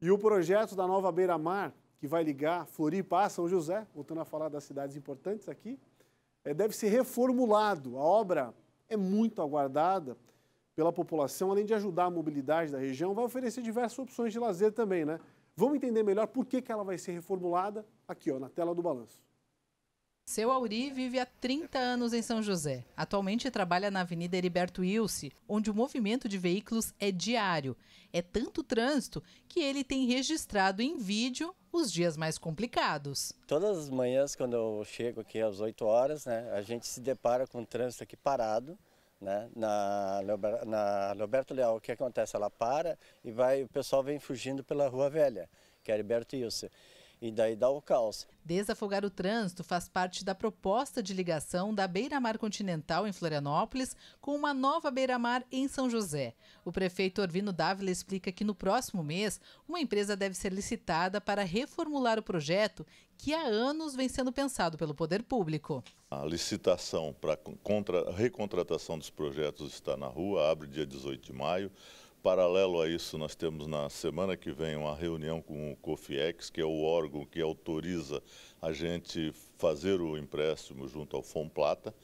E o projeto da Nova Beira Mar, que vai ligar Floripa a São José, voltando a falar das cidades importantes aqui, eh, deve ser reformulado. A obra é muito aguardada pela população, além de ajudar a mobilidade da região, vai oferecer diversas opções de lazer também, né? Vamos entender melhor por que, que ela vai ser reformulada aqui, ó, na tela do balanço. Seu Auri vive há 30 anos em São José. Atualmente trabalha na Avenida Heriberto Ilse, onde o movimento de veículos é diário. É tanto trânsito que ele tem registrado em vídeo os dias mais complicados. Todas as manhãs, quando eu chego aqui às 8 horas, né, a gente se depara com o trânsito aqui parado. Né? Na, na Roberto Leal, o que acontece? Ela para e vai, o pessoal vem fugindo pela Rua Velha, que é Heriberto Ilse e daí dá o caos. Desafogar o trânsito faz parte da proposta de ligação da Beira-Mar Continental em Florianópolis com uma nova Beira-Mar em São José. O prefeito Orvino Dávila explica que no próximo mês uma empresa deve ser licitada para reformular o projeto que há anos vem sendo pensado pelo poder público. A licitação para a recontratação dos projetos está na rua, abre dia 18 de maio paralelo a isso, nós temos na semana que vem uma reunião com o COFIEX, que é o órgão que autoriza a gente fazer o empréstimo junto ao Fomplata,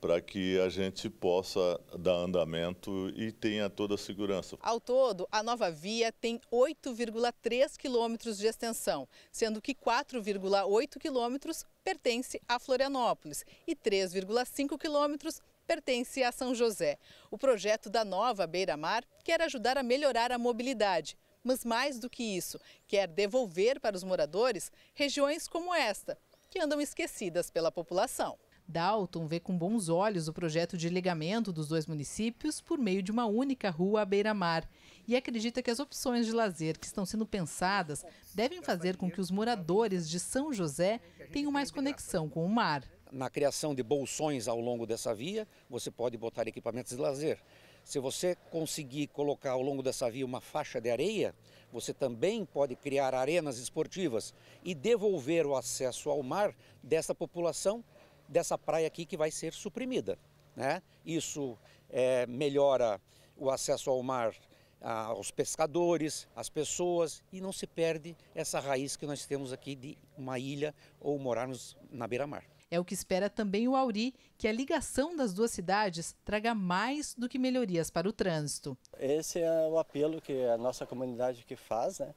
para que a gente possa dar andamento e tenha toda a segurança. Ao todo, a nova via tem 8,3 quilômetros de extensão, sendo que 4,8 quilômetros pertence a Florianópolis e 3,5 quilômetros pertence a São José. O projeto da nova Beira Mar quer ajudar a melhorar a mobilidade, mas mais do que isso, quer devolver para os moradores regiões como esta, que andam esquecidas pela população. Dalton vê com bons olhos o projeto de ligamento dos dois municípios por meio de uma única rua à beira-mar e acredita que as opções de lazer que estão sendo pensadas devem fazer com que os moradores de São José tenham mais conexão com o mar na criação de bolsões ao longo dessa via, você pode botar equipamentos de lazer. Se você conseguir colocar ao longo dessa via uma faixa de areia, você também pode criar arenas esportivas e devolver o acesso ao mar dessa população, dessa praia aqui que vai ser suprimida. Né? Isso é, melhora o acesso ao mar aos pescadores, às pessoas e não se perde essa raiz que nós temos aqui de uma ilha ou morarmos na beira-mar. É o que espera também o Auri, que a ligação das duas cidades traga mais do que melhorias para o trânsito. Esse é o apelo que a nossa comunidade que faz, né?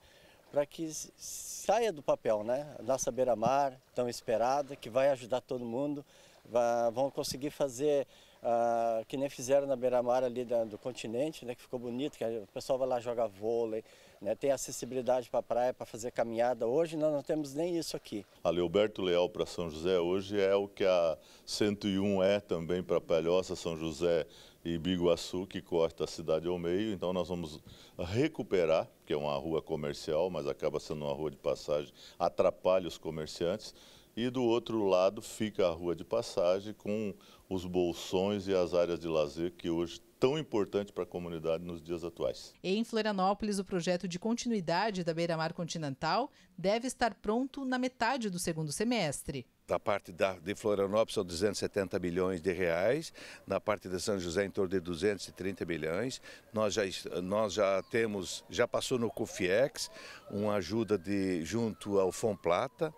para que saia do papel, né? A nossa beira-mar tão esperada, que vai ajudar todo mundo, vão conseguir fazer ah, que nem fizeram na beira-mar ali da, do continente, né, que ficou bonito, que o pessoal vai lá jogar vôlei, né, tem acessibilidade para a praia, para fazer caminhada. Hoje nós não temos nem isso aqui. A Leoberto Leal para São José hoje é o que a 101 é também para Palhoça, São José e Biguaçu, que corta a cidade ao meio. Então nós vamos recuperar, que é uma rua comercial, mas acaba sendo uma rua de passagem, atrapalha os comerciantes e do outro lado fica a rua de passagem com os bolsões e as áreas de lazer que hoje tão importante para a comunidade nos dias atuais. Em Florianópolis, o projeto de continuidade da Beira-Mar Continental deve estar pronto na metade do segundo semestre da parte da, de Florianópolis são 270 milhões de reais, na parte de São José em torno de 230 milhões. Nós já, nós já temos, já passou no COFIEX uma ajuda de, junto ao FONPLATA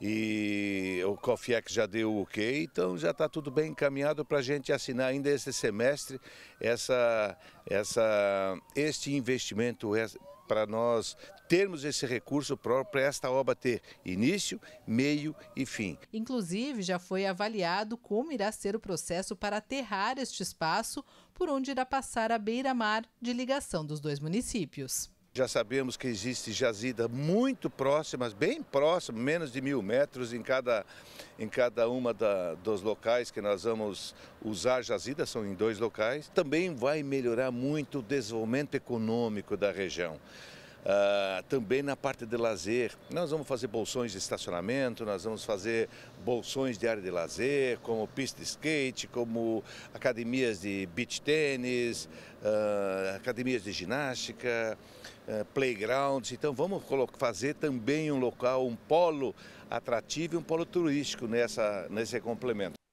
e o COFIEX já deu o ok, então já está tudo bem encaminhado para a gente assinar ainda este semestre essa, essa, este investimento para nós termos esse recurso próprio para esta obra ter início, meio e fim. Inclusive, já foi avaliado como irá ser o processo para aterrar este espaço, por onde irá passar a beira-mar de ligação dos dois municípios. Já sabemos que existe jazidas muito próximas, bem próximas, menos de mil metros em cada, em cada uma da, dos locais que nós vamos usar jazidas, são em dois locais. Também vai melhorar muito o desenvolvimento econômico da região. Uh, também na parte de lazer, nós vamos fazer bolsões de estacionamento, nós vamos fazer bolsões de área de lazer, como pista de skate, como academias de beach tênis, uh, ah, academias de ginástica, uh, playgrounds. Então vamos fazer também um local, um polo atrativo e um polo turístico nessa, nesse complemento.